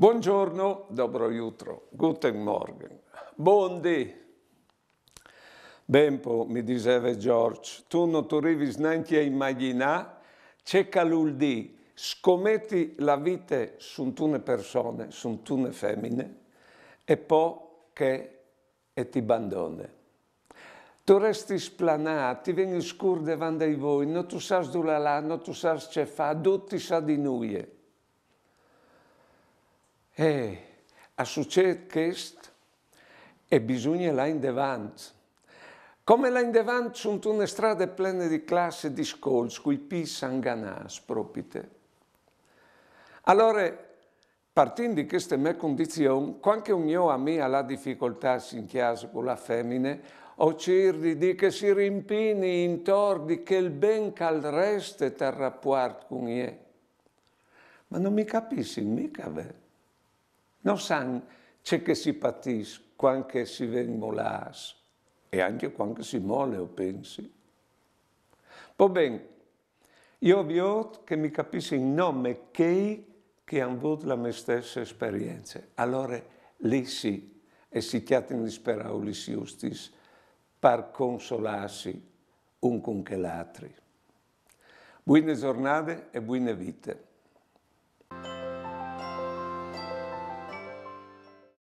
Buongiorno, dobro jutro, guten morgen, bondi. Bempo, mi diceva George, tu non ti arrivi neanche a immaginare c'è caluldi, scommetti la vita su tune persone, su tune femmine, e poi che e ti abbandone. Tu resti splanato, ti vieni scur davanti a voi, non tu sai dove là, non tu sai ce fa, tutti sa di noi. E eh, a succedere questo, e bisogna là in davanti. Come là in davanti sono una strada piena di classe e di scuole, cui pisa anganà, spropite. Allora, partendo di queste mie condizioni, quando ognuno ha mia la difficoltà in chiesa con la femmina, o cirdi di che si rimpini intordi che il ben cal reste ter con ie. Ma non mi capisci mica, vero? non sanno c'è che si patisce, quanche si ven molas e anche quando si mole o pensi. Va bene, io vi ho che mi capisci in nome che che hanno avuto la mia stessa esperienza. Allora lì sì, e si chiatano gli sperauli giustis per consolarsi un con che l'altro. Buone giornate e buone vite.